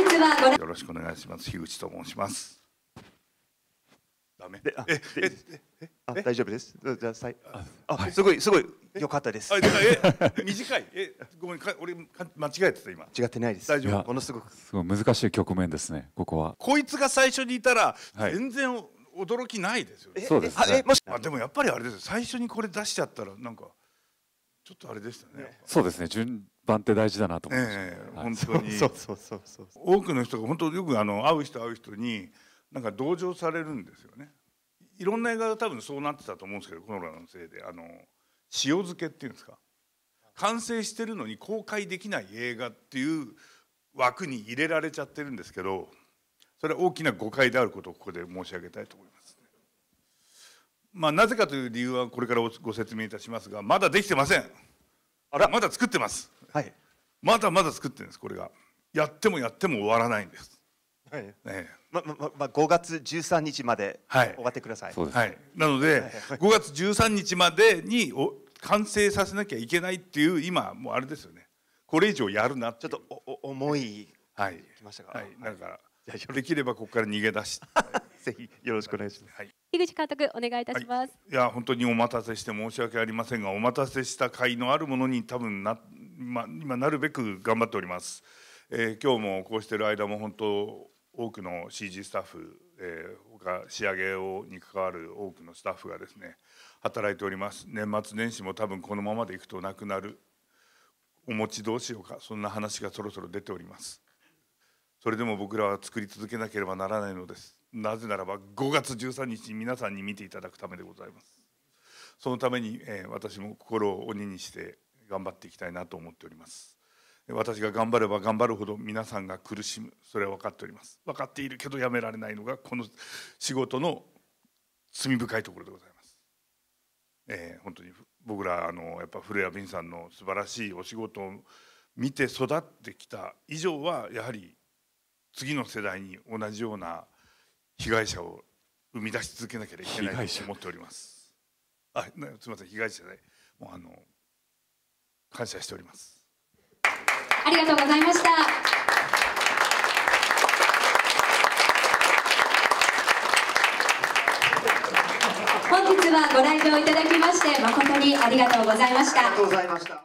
日はよろしくお願いします樋口と申しますダメであえええあ大丈夫ですじゃあさいあ、はい、すごいすごいよかったですあえ短いえごめんか俺か間違えてた今違ってないです大丈夫ものすごくすごい難しい局面ですねここはこいつが最初にいたら、はい、全然驚きないですよ、ね、そうですねあでもやっぱりあれです最初にこれ出しちゃったらなんかちょっとあれでしたね。そうですね。順番って大事だなと思ええ、本当に。そうそうそうそう。多くの人が本当よくあの会う人会う人になんか同情されるんですよね。いろんな映画が多分そうなってたと思うんですけど、コロナのせいであの塩漬けっていうんですか。完成してるのに公開できない映画っていう枠に入れられちゃってるんですけど、それは大きな誤解であることをここで申し上げたいと思います。まあ、なぜかという理由はこれからご説明いたしますがまだできてませんあらまだ作ってます、はい、まだまだ作ってるんですこれがやってもやっても終わらないんです、はいねままま、5月13日まで終わってください、はい、はい、なので、はい、5月13日までにお完成させなきゃいけないっていう今もうあれですよねこれ以上やるなちょっとお重いはいきましたが、はい、はい、だからできればここから逃げ出して ぜひよろしくお願いします、はい樋口監督お願いいたします、はい、いや本当にお待たせして申し訳ありませんがお待たせした甲斐のあるものに多分な、ま、今なるべく頑張っております、えー、今日もこうしてる間も本当多くの CG スタッフ、えー、他仕上げをに関わる多くのスタッフがですね働いております年末年始も多分このままでいくとなくなるお餅どうしようかそんな話がそろそろ出ておりますそれでも僕らは作り続けなければならないのですなぜならば5月13日に皆さんに見ていただくためでございますそのために、えー、私も心を鬼にして頑張っていきたいなと思っております私が頑張れば頑張るほど皆さんが苦しむそれは分かっております分かっているけどやめられないのがこの仕事の罪深いところでございます、えー、本当に僕らあのやっぱ古谷敏さんの素晴らしいお仕事を見て育ってきた以上はやはり次の世代に同じような被害者を生み出し続けなきゃいけないと思っております。あ、すみません、被害者で、もうあの感謝しております。ありがとうございました。本日はご来場いただきまして誠にありがとうございました。ありがとうございました。